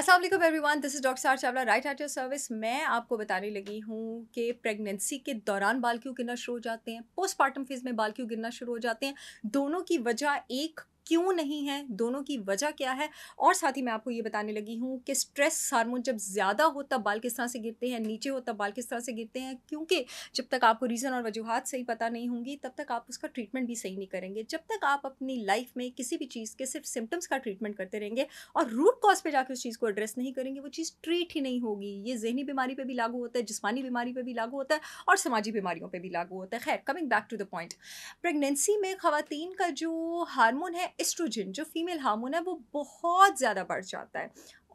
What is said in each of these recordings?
Aslam everyone this is doctor Sahar Chawla right at your service मैं आपको बताने लगी हूँ कि प्रेगनेंसी के दौरान बाल क्यों गिरना शुरू हो जाते हैं पोस्टमार्टम फेज़ में बाल क्यों गिरना शुरू हो जाते हैं दोनों की वजह एक क्यों नहीं है दोनों की वजह क्या है और साथ ही मैं आपको ये बताने लगी हूँ कि स्ट्रेस हार्मोन जब ज़्यादा हो तब बाल किस तरह से गिरते हैं नीचे हो तब बाल किस तरह से गिरते हैं क्योंकि जब तक आपको रीज़न और वजूहत सही पता नहीं होंगी तब तक आप उसका ट्रीटमेंट भी सही नहीं करेंगे जब तक आप अपनी लाइफ में किसी भी चीज़ के सिर्फ सिम्टम्स का ट्रीटमेंट करते रहेंगे और रूट कॉज पर जाकर उस चीज़ को एड्रेस नहीं करेंगे वो चीज़ ट्रीट ही नहीं होगी ये जहनी बीमारी पर भी लागू होता है जिसमानी बीमारी पर भी लागू होता है और समाजी बीमारियों पर भी लागू होता है खैर coming back to the point pregnancy में ख़वान का जो हारमोन है एस्ट्रोजन जो फीमेल हार्मोन है वो बहुत ज़्यादा बढ़ जाता है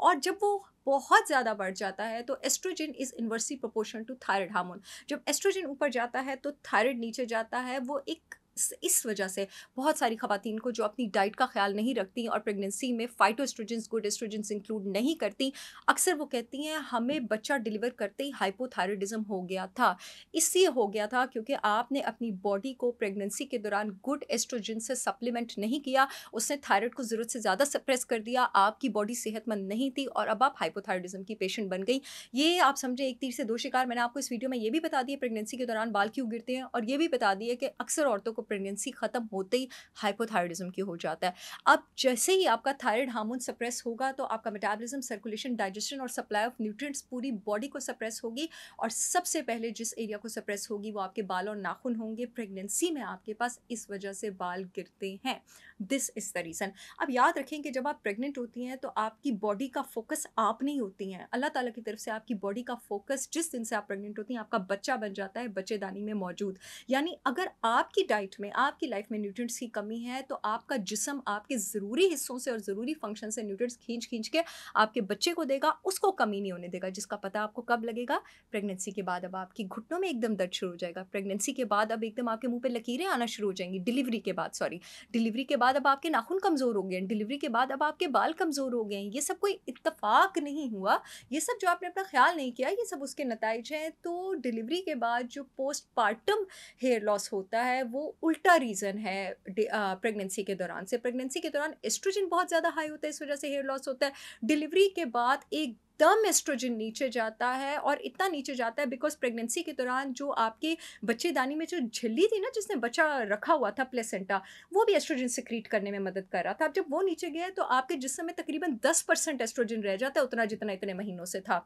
और जब वो बहुत ज़्यादा बढ़ जाता है तो estrogen is inversely proportion to thyroid hormone जब एस्ट्रोजन ऊपर जाता है तो थायरॉयड नीचे जाता है वो एक इस वजह से बहुत सारी खातन को जो अपनी डाइट का ख्याल नहीं रखती और प्रेगनेंसी में फाइटोस्ट्रोजेंस गुड एस्ट्रोजेंस इंक्लूड नहीं करती अक्सर वो कहती हैं हमें बच्चा डिलीवर करते ही हाइपोथायरॉयडिज्म हो गया था इसलिए हो गया था क्योंकि आपने अपनी बॉडी को प्रेगनेंसी के दौरान गुड एस्ट्रोजन से सप्लीमेंट नहीं किया उसने थायरॉयड को ज़रूरत से ज़्यादा सप्रेस कर दिया आपकी बॉडी सेहतमंद नहीं थी और अब आप हाइपोथायरॉयडिज्म की पेशेंट बन गई ये आप समझे एक तीर से दो शिकार मैंने आपको इस वीडियो में ये भी बता दिया प्रेगनेंसी के दौरान बाल क्यों गिरते हैं और ये भी बता दिया कि अक्सर औरतों को प्रेगनेंसी ख़त्म होते ही हाइपोथायरॉयडिज्म की हो जाता है अब जैसे ही आपका थायराइड हार्मोन सप्रेस होगा तो आपका मेटाबॉलिज्म सर्कुलेशन डाइजेशन और सप्लाई ऑफ न्यूट्रिएंट्स पूरी बॉडी को सप्रेस होगी और सबसे पहले जिस एरिया को सप्रेस होगी वो आपके बाल और नाखून होंगे प्रेगनेंसी में आपके पास इस वजह से बाल गिरते हैं दिस इज़ द रीज़न अब याद रखें कि जब आप प्रेग्नेंट होती हैं तो आपकी बॉडी का फोकस आप नहीं होती हैं अल्लाह ताला की तरफ से आपकी बॉडी का फोकस जिस दिन से आप प्रेग्नेंट होती हैं आपका बच्चा बन जाता है बच्चेदानी में मौजूद यानी अगर आपकी डाइट में आपकी लाइफ में न्यूट्रिएंट्स की कमी है तो आपका जिसम आपके ज़रूरी हिस्सों से और ज़रूरी फंक्शन से न्यूट्रिएंट्स खींच खींच के आपके बच्चे को देगा उसको कमी नहीं होने देगा जिसका पता आपको कब लगेगा प्रेगनेंसी के बाद अब आपकी घुटनों में एकदम दर्द शुरू हो जाएगा प्रेगनेंसी के बाद अब एकदम आपके मुँह पर लकीरें आना शुरू हो जाएंगी डिलीवरी के बाद सॉरी डिलीवरी के बाद बाद अब आपके नाखून कमज़ोर हो गए हैं डिलीवरी के बाद अब आपके बाल कमज़ोर हो गए हैं ये सब कोई इतफाक़ नहीं हुआ ये सब जो आपने अपना ख्याल नहीं किया ये सब उसके नतज हैं तो डिलीवरी के बाद जो पोस्ट पार्टम हेयर लॉस होता है वो उल्टा रीज़न है प्रेगनेंसी के दौरान से प्रेगनेंसी के दौरान एस्ट्रोजन बहुत ज़्यादा हाई होता है इस वजह से हेयर लॉस होता है डिलीवरी के बाद एक एकदम एस्ट्रोजन नीचे जाता है और इतना नीचे जाता है बिकॉज प्रेगनेंसी के दौरान जो आपके बच्चेदानी में जो झिल्ली थी ना जिसने बच्चा रखा हुआ था प्लेसेंटा वो भी एस्ट्रोजन सिक्रीट करने में मदद कर रहा था अब जब वो नीचे गया तो आपके जिसम में तकरीबन दस परसेंट एस्ट्रोजन रह जाता है उतना जितना इतने महीनों से था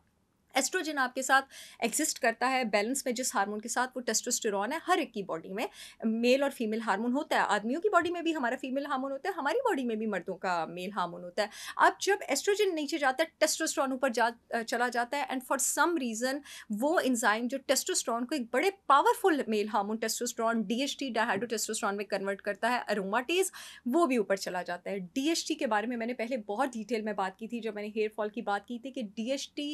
एस्ट्रोजन आपके साथ एग्जिस्ट करता है बैलेंस में जिस हार्मोन के साथ वो टेस्टोस्टेरॉन है हर एक की बॉडी में मेल और फीमेल हार्मोन होता है आदमियों की बॉडी में भी हमारा फीमेल हार्मोन होता है हमारी बॉडी में भी मर्दों का मेल हार्मोन होता है अब जब एस्ट्रोजन नीचे जाता है टेस्टोस्ट्रॉन ऊपर जा चला जाता है एंड फॉर सम रीज़न वो इंजाइम जो टेस्टोस्ट्रॉन को एक बड़े powerful male hormone H T dihydrotestosterone में कन्वर्ट करता है अरोमाटेज वो भी ऊपर चला जाता है डी टी के बारे में मैंने पहले बहुत डिटेल में बात की थी जब मैंने हेयर फॉल की बात की थी कि डी टी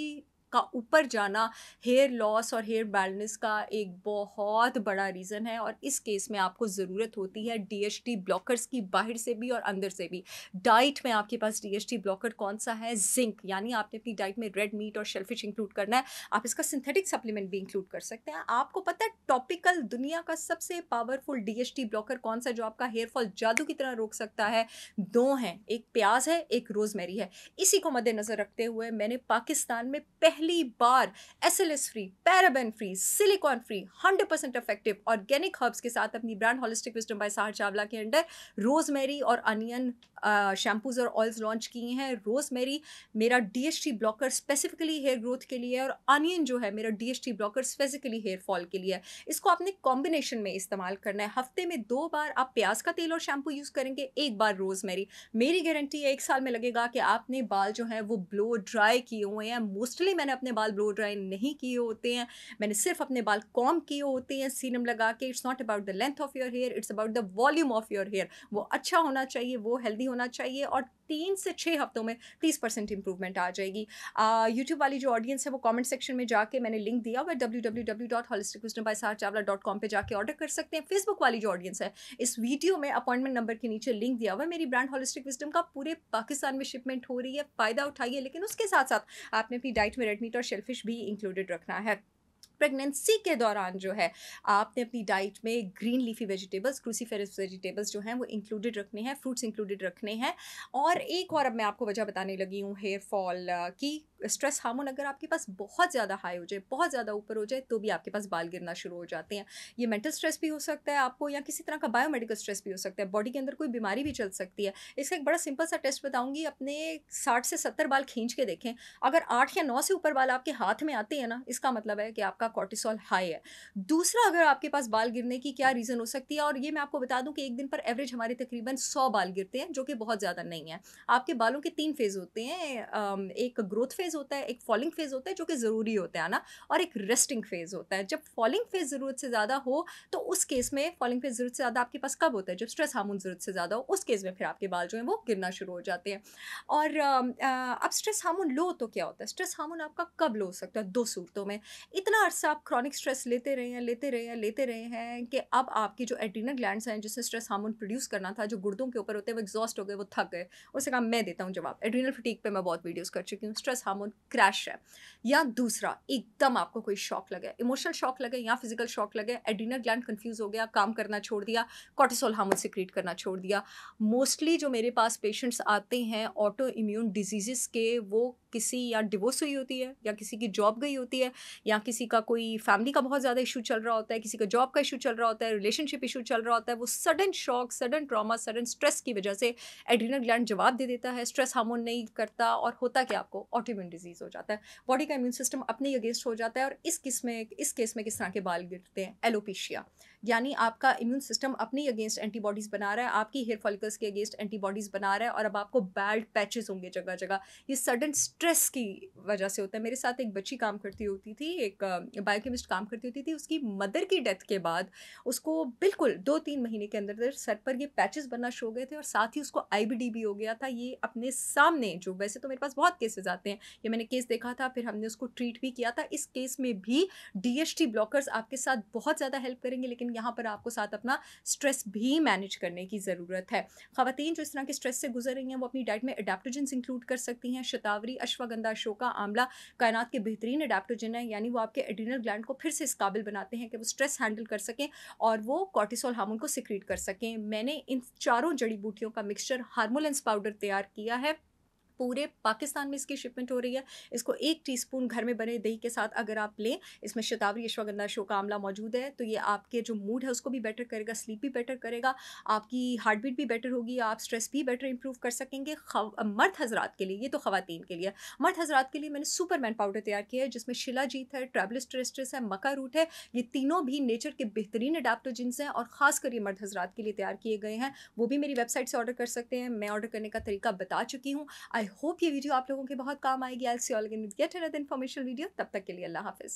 का ऊपर जाना हेयर लॉस और हेयर बैलनेस का एक बहुत बड़ा रीज़न है और इस केस में आपको ज़रूरत होती है डी ब्लॉकर्स की बाहर से भी और अंदर से भी डाइट में आपके पास डी ब्लॉकर कौन सा है जिंक यानी आपने अपनी डाइट में रेड मीट और शेलफिश इंक्लूड करना है आप इसका सिंथेटिक सप्लीमेंट भी इंक्लूड कर सकते हैं आपको पता है टॉपिकल दुनिया का सबसे पावरफुल डी ब्लॉकर कौन सा जो आपका हेयर फॉल जादू की तरह रोक सकता है दो हैं एक प्याज है एक रोजमेरी है इसी को मद्देनज़र रखते हुए मैंने पाकिस्तान में पहले पहली बार S L S free paraben free silicone free hundred percent effective organic herbs के साथ अपनी brand holistic wisdom by Sahar Chawla के अंडर रोजमेरी और अनियन शैम्पूज uh, और ऑयल्स लॉन्च किए हैं रोजमेरी मेरा D blocker specifically hair growth के लिए और अनियन जो है मेरा D blocker specifically hair fall के लिए इसको आपने कॉम्बिनेशन में इस्तेमाल करना है हफ्ते में दो बार आप प्याज का तेल और शैम्पू यूज़ करेंगे एक बार रोजमेरी मेरी गारंटी है एक साल में लगेगा कि आपने बाल जो है वो ब्लो ड्राई किए हुए हैं मोस्टली मैंने अपने बाल ब्लो ड्राई नहीं किए होते हैं मैंने सिर्फ अपने बाल कॉम किए होते हैं सीरम लगा के it's not about the length of your hair it's about the volume of your hair वो अच्छा होना चाहिए वो हेल्दी होना चाहिए और तीन से छः हफ्तों में तीस परसेंट इंप्रूवमेंट आ जाएगी यूट्यूब वाली जो ऑडियंस है वो कमेंट सेक्शन में जाके मैंने लिंक दिया हुआ है W W W dot holistic vision by Sahar Chawla dot com पर जाकर ऑर्डर कर सकते हैं फेसबुक वाली जो ऑडियंस है इस वीडियो में अपॉइंटमेंट नंबर के नीचे लिंक दिया हुआ है मेरी ब्रांड हॉलिस्टिक विजडम का पूरे पाकिस्तान में शिपमेंट हो रही है फ़ायदा उठाइए लेकिन उसके साथ साथ आपने अपनी डाइट में रेडमीट और शेलफिश भी इंक्लूडेड रखना है प्रेगनेंसी के दौरान जो है आपने अपनी डाइट में green leafy vegetables cruciferous vegetables जो हैं वो इंक्लूडेड रखने हैं फ्रूट्स इंक्लूडेड रखने हैं और एक और अब मैं आपको वजह बताने लगी हूँ हेयर फॉल की स्ट्रेस हार्मोन अगर आपके पास बहुत ज़्यादा हाई हो जाए बहुत ज़्यादा ऊपर हो जाए तो भी आपके पास बाल गिरना शुरू हो जाते हैं ये मेंटल स्ट्रेस भी हो सकता है आपको या किसी तरह का बायोमेडिकल स्ट्रेस भी हो सकता है बॉडी के अंदर कोई बीमारी भी चल सकती है इसका एक बड़ा सिंपल सा टेस्ट बताऊँगी अपने साठ से सत्तर बाल खींच के देखें अगर आठ या नौ से ऊपर बाल आपके हाथ में आते हैं ना इसका मतलब है कि आपका कॉर्टिसॉल हाई है दूसरा अगर आपके पास बाल गिरने की क्या रीज़न हो सकती है और ये मैं आपको बता दूँ कि एक दिन पर एवरेज हमारे तकरीबन सौ बाल गिरते हैं जो कि बहुत ज़्यादा नहीं है आपके बालों के तीन फेज़ होते हैं एक ग्रोथ फेज फेज़ होता है एक फॉलिंग फेज़ होता है जो कि ज़रूरी होता है ना और एक रेस्टिंग फेज़ होता है जब फॉलिंग फेज़ ज़रूरत से ज़्यादा हो तो उस केस में फॉलिंग फेज़ ज़रूरत से ज़्यादा आपके पास कब होता है जब स्ट्रेस हार्मोन ज़रूरत से ज़्यादा हो उस केस में फिर आपके बाल जो हैं वो गिरना शुरू हो जाते हैं और अब स्ट्रेस हार्मोन लो तो क्या होता है स्ट्रेस हार्मोन आपका कब लो सकता है दो सूरतों में इतना अर्सा आप क्रॉनिक स्ट्रेस लेते रहे हैं लेते रहे हैं लेते रहे हैं कि अब आपकी जो एड्रीनल ग्लैंड हैं जिससे स्ट्रेस हार्मोन प्रोड्यूस करना था जो गुर्दों के ऊपर होते हैं वो एग्जॉस्ट हो गए वो थक गए उसे कहा मैं देता हूँ जवाब एड्रीनल फटीक पर मैं बहुत वीडियोज़ कर चुकी हूँ स्ट्रेस हार्मोन हार्मोन क्रैश है या दूसरा एकदम आपको कोई शॉक लगे इमोशनल शॉक लगे या फिजिकल शॉक लगे एड्रीनल ग्लैंड कंफ्यूज हो गया काम करना छोड़ दिया कॉटेसोल हार्मोन सिक्रीट करना छोड़ दिया मोस्टली जो मेरे पास पेशेंट्स आते हैं ऑटो इम्यून डिजीज़ के वो किसी या डिवोर्स हुई होती है या किसी की जॉब गई होती है या किसी का कोई फैमिली का बहुत ज़्यादा इशू चल रहा होता है किसी का जॉब का इशू चल रहा होता है रिलेशनशिप इशू चल रहा होता है वो sudden shock sudden trauma sudden stress की वजह से एड्रीनल ग्लैंड जवाब दे देता है स्ट्रेस हार्मोन नहीं करता और होता क्या आपको ऑटो ऑटोइन डिजीज़ हो जाता है बॉडी का इम्यून सिस्टम अपने अगेंस्ट हो जाता है और इस किस में इस केस में किस तरह के बाल गिरते हैं एलोपिशिया यानी आपका इम्यून सिस्टम अपने अगेंस्ट एंटीबॉडीज़ बना रहा है आपकी हेयर फॉलिकल्स के अगेंस्ट एंटीबॉडीज़ बना रहा है और अब आपको बैड पैचेस होंगे जगह जगह ये सडन स्ट्रेस की वजह से होता है मेरे साथ एक बच्ची काम करती होती थी एक बायोकेमिस्ट काम करती होती थी उसकी मदर की डेथ के बाद उसको बिल्कुल दो तीन महीने के अंदर सर पर ये पैचेस बनना शुरू हो गए थे और साथ ही उसको आई भी हो गया था ये अपने सामने जो वैसे तो मेरे पास बहुत केसेस आते हैं ये मैंने केस देखा था फिर हमने उसको ट्रीट भी किया था इस केस में भी डी ब्लॉकर्स आपके साथ बहुत ज़्यादा हेल्प करेंगे लेकिन यहाँ पर आपको साथ अपना स्ट्रेस भी मैनेज करने की ज़रूरत है खातन जो इस तरह के स्ट्रेस से गुजर रही हैं वो अपनी डाइट में अडेप्टोजेंस इंक्लूड कर सकती हैं शतावरी अश्वागंधा अशोका आमला कायनात के बेहतरीन अडेप्टोजन है यानी वो आपके एडिनल ग्लैंड को फिर से इस काबिल बनाते हैं कि वो स्ट्रेस हैंडल कर सकें और वो कॉर्टिसोल हार्मोन को सिक्रीट कर सकें मैंने इन चारों जड़ी बूटियों का मिक्सचर हार्मोलेंस पाउडर तैयार किया है पूरे पाकिस्तान में इसकी शिपमेंट हो रही है इसको एक टीस्पून घर में बने दही के साथ अगर आप लें इसमें शतावरी अश्वगंधा शो का आमला मौजूद है तो ये आपके जो मूड है उसको भी बेटर करेगा स्लीप भी बेटर करेगा आपकी हार्ट बीट भी बेटर होगी आप स्ट्रेस भी बेटर इंप्रूव कर सकेंगे मर्द हजरात के लिए ये तो खातन के लिए मर्द हजरात के लिए मैंने सुपरमैन पाउडर तैयार किया है जिसमें शिलाजीत है ट्रेबलिस ट्रेस्ट्रेस है मका रूट है ये तीनों भी नेचर के बेहतरीन अडाप्टोजिन्स हैं और ख़ास कर ये मर्द हजरात के लिए तैयार किए गए हैं वो भी मेरी वेबसाइट से ऑर्डर कर सकते हैं मैं ऑर्डर करने का तरीका बता चुकी हूँ आई आई होप ये वीडियो आप लोगों के बहुत काम आएगी I see all get another information video तब तक के लिए अल्लाह हाफिज़